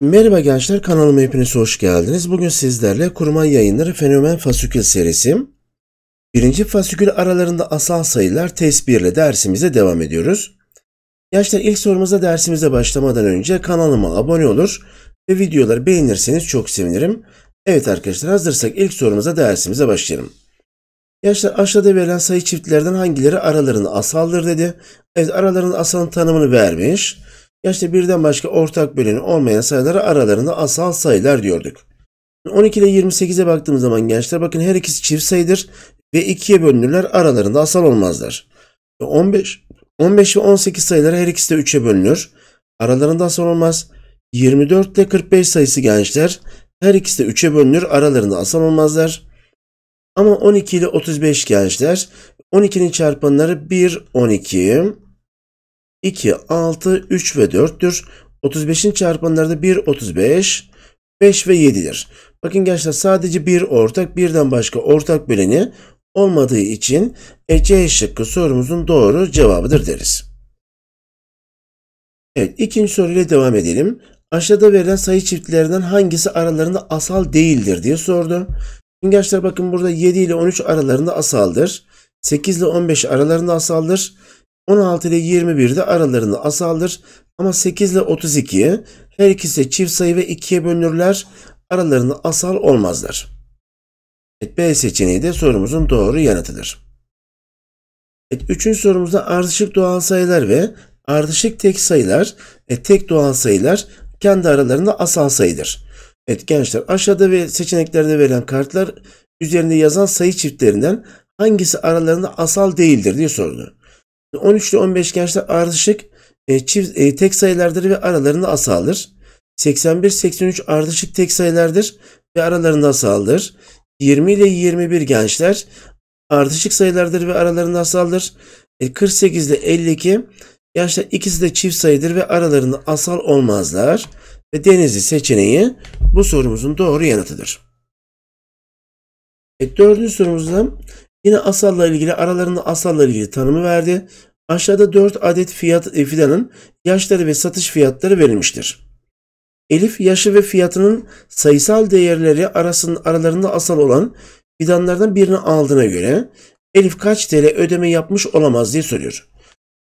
Merhaba gençler kanalıma hepiniz hoş geldiniz. Bugün sizlerle Kurmay Yayınları Fenomen Fasikül serisi birinci fasikül aralarında asal sayılar tesbirle dersimize devam ediyoruz. Gençler ilk sorumuza dersimize başlamadan önce kanalıma abone olur ve videoları beğenirseniz çok sevinirim. Evet arkadaşlar hazırsak ilk sorumuza dersimize başlayalım. Yaşta aşağıda verilen sayı çiftlerden hangileri aralarının asaldır dedi. Evet aralarının asalın tanımını vermiş. Yaşta birden başka ortak böleni olmayan sayıları aralarında asal sayılar diyorduk. 12 ile 28'e baktığımız zaman gençler bakın her ikisi çift sayıdır ve ikiye bölünürler aralarında asal olmazlar. 15, 15 ve 18 sayıları her ikisi de 3'e bölünür. Aralarında asal olmaz. 24 ile 45 sayısı gençler her ikisi de 3'e bölünür aralarında asal olmazlar. Ama 12 ile 35 gençler. 12'nin çarpanları 1, 12, 2, 6, 3 ve 4'tür. 35'in çarpanları da 1, 35, 5 ve 7'dir. Bakın gençler sadece bir ortak birden başka ortak böleni olmadığı için e, C şıkkı sorumuzun doğru cevabıdır deriz. Evet ikinci soruyla devam edelim. Aşağıda verilen sayı çiftlerinden hangisi aralarında asal değildir diye sordu. Yengeçler bakın burada 7 ile 13 aralarında asaldır. 8 ile 15 aralarında asaldır. 16 ile 21 de aralarında asaldır. Ama 8 ile 32 her ikisi çift sayı ve 2'ye bölünürler. Aralarında asal olmazlar. Evet, B seçeneği de sorumuzun doğru yanıtıdır. Evet, üçüncü sorumuzda ardışık doğal sayılar ve ardışık tek sayılar, e, tek doğal sayılar kendi aralarında asal sayıdır. Evet gençler aşağıda ve seçeneklerde verilen kartlar üzerinde yazan sayı çiftlerinden hangisi aralarında asal değildir diye sordu. 13 ile 15 gençler ardışık e, çift, e, tek sayılardır ve aralarında asaldır. 81, 83 ardışık tek sayılardır ve aralarında asaldır. 20 ile 21 gençler ardışık sayılardır ve aralarında asaldır. E, 48 ile 52 gençler ikisi de çift sayıdır ve aralarında asal olmazlar ve denizli seçeneği bu sorumuzun doğru yanıtıdır. E, dördüncü sorumuzda yine asalla ilgili aralarında asalla ilgili tanımı verdi. Aşağıda 4 adet fiyat e, fidanın yaşları ve satış fiyatları verilmiştir. Elif yaşı ve fiyatının sayısal değerleri arasının aralarında asal olan fidanlardan birini aldığına göre Elif kaç TL ödeme yapmış olamaz diye soruyor.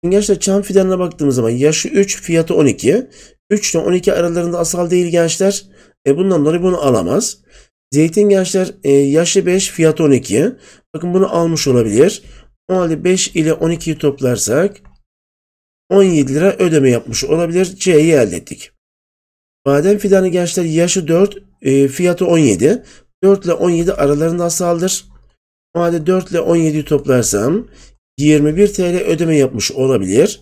Gençler çam fidanına baktığımız zaman yaşı 3, fiyatı 12. 3 ile 12 aralarında asal değil gençler. E bundan dolayı bunu alamaz. Zeytin gençler e, yaşı 5 fiyat 12. Bakın bunu almış olabilir. O halde 5 ile 12'yi toplarsak 17 lira ödeme yapmış olabilir. C'yi elde ettik. Badem fidanı gençler yaşı 4 e, fiyatı 17. 4 ile 17 aralarında asaldır. O halde 4 ile 17'yi toplarsam 21 TL ödeme yapmış olabilir.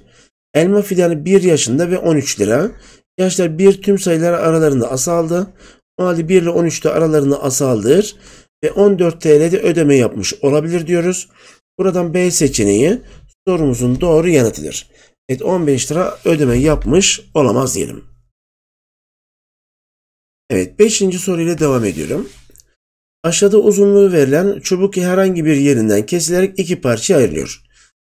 Elma fidanı 1 yaşında ve 13 lira. Yaşlar bir tüm sayılar aralarında asaldı. O halde 1 ile 13'te aralarında asaldır. Ve 14 TL'de ödeme yapmış olabilir diyoruz. Buradan B seçeneği sorumuzun doğru yanıtıdır. Evet 15 lira ödeme yapmış olamaz diyelim. Evet 5. soruyla devam ediyorum. Aşağıda uzunluğu verilen çubuk herhangi bir yerinden kesilerek iki parçaya ayrılıyor.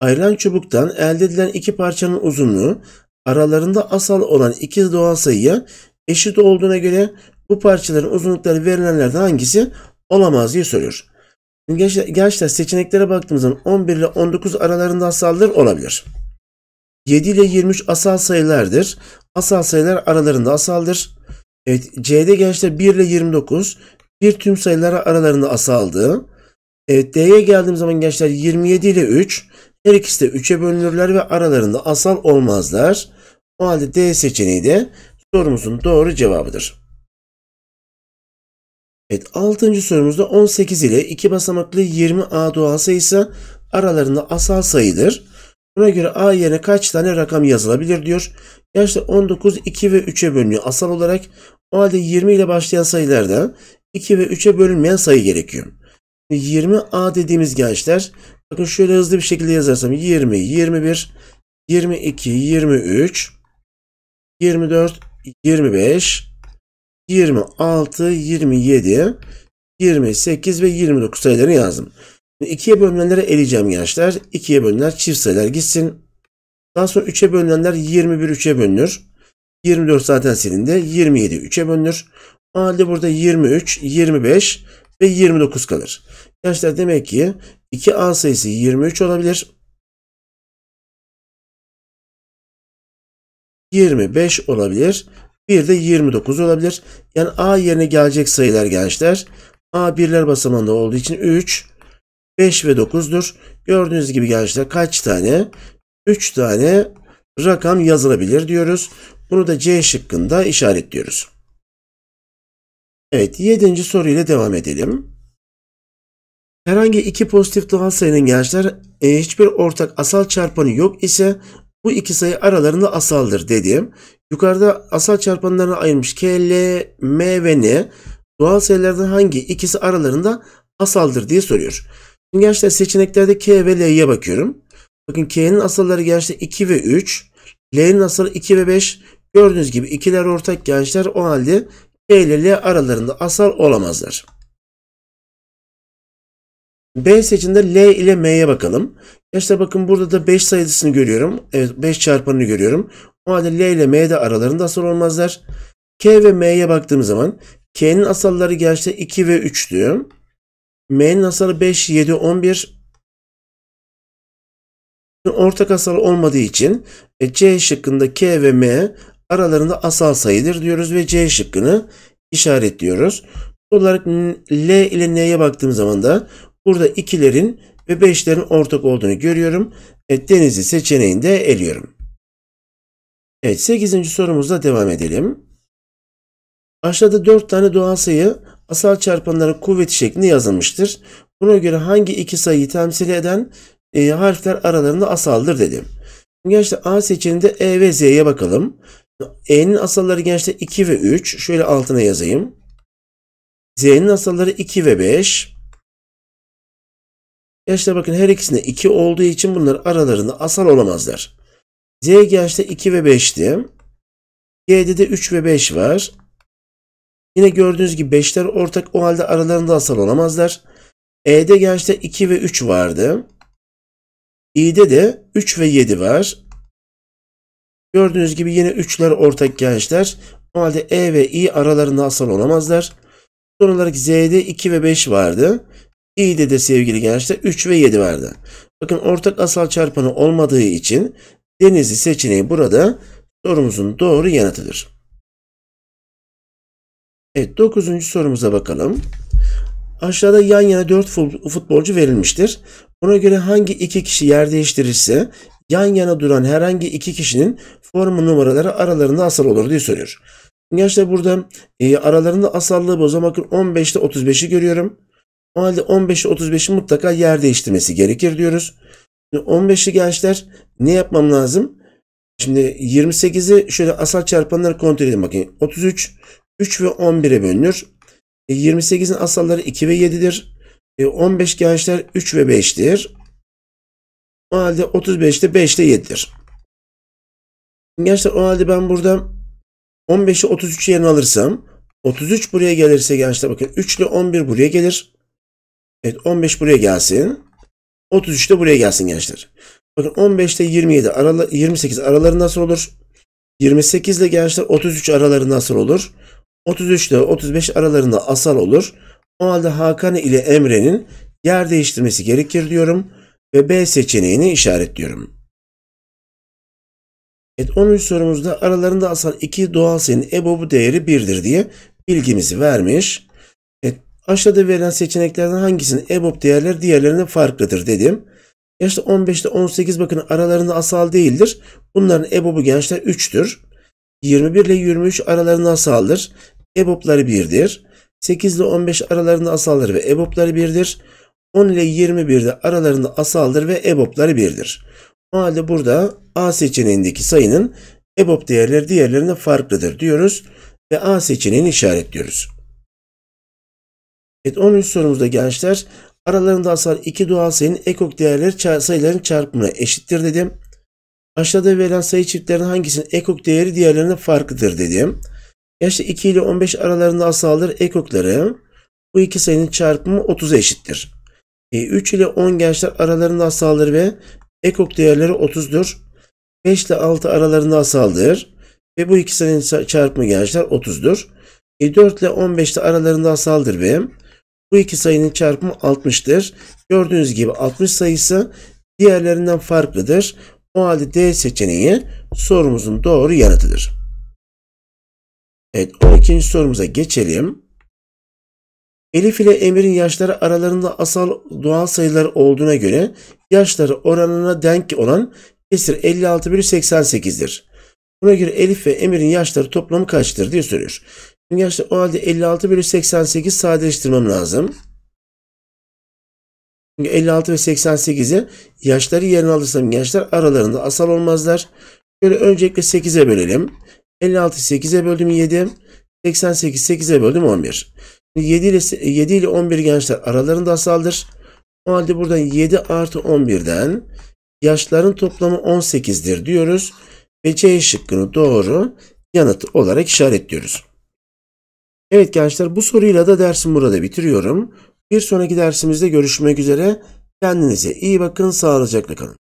Ayrılan çubuktan elde edilen iki parçanın uzunluğu aralarında asal olan iki doğal sayıya eşit olduğuna göre bu parçaların uzunlukları verilenlerden hangisi olamaz diye soruyor. Gençler, seçeneklere baktığımızda 11 ile 19 aralarında asaldır olabilir. 7 ile 23 asal sayılardır. Asal sayılar aralarında asaldır. Evet C'de gençler 1 ile 29 bir tüm sayılara aralarında asaldı. Evet D'ye geldiğim zaman gençler 27 ile 3 her ikisi de 3'e bölünürler ve aralarında asal olmazlar. O halde D seçeneği de sorumuzun doğru cevabıdır. Evet 6. sorumuzda 18 ile 2 basamaklı 20 A doğal sayısı aralarında asal sayıdır. Buna göre A yerine kaç tane rakam yazılabilir diyor. Yaşta 19, 2 ve 3'e bölünüyor asal olarak. O halde 20 ile başlayan sayılarda 2 ve 3'e bölünmeyen sayı gerekiyor. 20A dediğimiz gençler bakın şöyle hızlı bir şekilde yazarsam 20, 21, 22, 23, 24, 25, 26, 27, 28 ve 29 sayılarını yazdım. 2'ye ikiye bölünenlere eleyeceğim gençler. 2'ye bölünenler çift sayılar gitsin. Daha sonra 3'e bölünenler 21 3'e bölünür. 24 zaten silindi. 27 3'e bölünür. O halde burada 23, 25 ve 29 kalır. Gençler demek ki 2A sayısı 23 olabilir. 25 olabilir. Bir de 29 olabilir. Yani A yerine gelecek sayılar gençler. A birler basamağında olduğu için 3, 5 ve 9'dur. Gördüğünüz gibi gençler kaç tane? 3 tane rakam yazılabilir diyoruz. Bunu da C şıkkında işaretliyoruz. Evet 7. soru ile devam edelim. Herhangi iki pozitif doğal sayının gençler e, hiçbir ortak asal çarpanı yok ise bu iki sayı aralarında asaldır dediğim. Yukarıda asal çarpanlarına ayırmış K, L, M ve N. Doğal sayılardan hangi ikisi aralarında asaldır diye soruyor. Şimdi gençler seçeneklerde K ve L'ye bakıyorum. Bakın K'nin asalları gençler 2 ve 3. L'nin asalı 2 ve 5. Gördüğünüz gibi ikiler ortak gençler o halde K ile L aralarında asal olamazlar. B seçinde L ile M'ye bakalım. Gençler bakın burada da 5 sayısını görüyorum. Evet 5 çarpanını görüyorum. O halde L ile M de aralarında asal olmazlar. K ve M'ye baktığımız zaman K'nin asalları gençler 2 ve 3 3'tü. M'nin asalı 5, 7, 11. Ortak asal olmadığı için e, C şıkkında K ve M aralarında asal sayıdır diyoruz ve C şıkkını işaretliyoruz. Son olarak L ile N'ye baktığım zaman da burada ikilerin ve beşlerin ortak olduğunu görüyorum. Evet, Denizli seçeneğini de eliyorum. Evet 8. sorumuzla devam edelim. Aşağıda 4 tane doğal sayı asal çarpanların kuvveti şeklinde yazılmıştır. Buna göre hangi iki sayıyı temsil eden e, harfler aralarında asaldır dedim. Gençler A seçeneğinde E ve Z'ye bakalım. E'nin asalları gençler 2 ve 3. Şöyle altına yazayım. Z'nin asalları 2 ve 5. Yaşlar bakın her ikisinde 2 olduğu için bunlar aralarında asal olamazlar. gençte 2 ve 5'ti. G'de de 3 ve 5 var. Yine gördüğünüz gibi 5'ler ortak o halde aralarında asal olamazlar. E'de gençte 2 ve 3 vardı. İ'de de 3 ve 7 var. Gördüğünüz gibi yine 3'ler ortak gençler. O halde E ve İ aralarında asal olamazlar. Son olarak Z'de 2 ve 5 vardı i'de de sevgili gençler 3 ve 7 verdi. Bakın ortak asal çarpanı olmadığı için denizli seçeneği burada sorumuzun doğru yanıtıdır. Evet 9. sorumuza bakalım. Aşağıda yan yana 4 futbolcu verilmiştir. Ona göre hangi iki kişi yer değiştirirse yan yana duran herhangi iki kişinin formu numaraları aralarında asal olur diye soruyor. Gençler burada e, aralarında asallığı bozamak bakın 15 ile 35'i görüyorum. O halde 15 35i mutlaka yer değiştirmesi gerekir diyoruz. 15'li gençler ne yapmam lazım? Şimdi 28'i şöyle asal çarpanları kontrol edin bakayım. 33, 3 ve 11'e bölünür. 28'in e, asalları 2 ve 7'dir. 15 e, gençler 3 ve 5'tir. O halde 35'te 5 ile 7'dir. Gençler o halde ben burada 15'i 33ü yerine alırsam 33 buraya gelirse gençler bakın 3 ile 11 buraya gelir. Evet 15 buraya gelsin. 33 de buraya gelsin gençler. Bakın 15 ile 27 aralı 28 araları nasıl olur? 28 ile gençler 33 araları nasıl olur? 33 ile 35 aralarında asal olur. O halde Hakan ile Emre'nin yer değiştirmesi gerekir diyorum ve B seçeneğini işaretliyorum. Evet 13 sorumuzda aralarında asal iki doğal sayının EBOB'u değeri 1'dir diye bilgimizi vermiş. Aşağıda verilen seçeneklerden hangisinin EBOB değerleri diğerlerinden farklıdır dedim. Yaşta 15 ile 18 bakın aralarında asal değildir. Bunların EBOB'u gençler 3'tür. 21 ile 23 aralarında asaldır. EBOB'ları 1'dir. 8 ile 15 aralarında asaldır ve EBOB'ları 1'dir. 10 ile 21'de aralarında asaldır ve EBOB'ları 1'dir. O halde burada A seçeneğindeki sayının EBOB değerleri diğerlerine farklıdır diyoruz ve A seçeneğini işaretliyoruz. Evet 13 sorumuzda gençler aralarında asal iki doğal sayının ekok değerleri sayıların çarpımına eşittir dedim. Aşağıda verilen sayı çiftlerinin hangisinin ekok değeri diğerlerine farklıdır dedim. Gençler 2 ile 15 aralarında asaldır ekokları. Bu iki sayının çarpımı 30'a eşittir. 3 e, ile 10 gençler aralarında asaldır ve ekok değerleri 30'dur. 5 ile 6 aralarında asaldır. Ve bu iki sayının çarpımı gençler 30'dur. 4 e, ile 15 aralarında asaldır ve bu iki sayının çarpımı 60'tır. Gördüğünüz gibi 60 sayısı diğerlerinden farklıdır. O halde D seçeneği sorumuzun doğru yanıtıdır. Evet 12. sorumuza geçelim. Elif ile Emir'in yaşları aralarında asal doğal sayılar olduğuna göre yaşları oranına denk olan kesir 56 bölü 88'dir. Buna göre Elif ve Emir'in yaşları toplamı kaçtır diye soruyor. Gerçi o halde 56 bölü 88 sadeleştirmem lazım. Çünkü 56 ve 88'i yaşları yerine alırsam gençler aralarında asal olmazlar. Şöyle öncelikle 8'e bölelim. 56 8'e böldüm 7. 88 8'e böldüm 11. 7 ile, 7 ile 11 gençler aralarında asaldır. O halde buradan 7 artı 11'den yaşların toplamı 18'dir diyoruz. Ve C şıkkını doğru yanıt olarak işaretliyoruz. Evet gençler bu soruyla da dersimi burada bitiriyorum. Bir sonraki dersimizde görüşmek üzere. Kendinize iyi bakın, sağlıcakla kalın.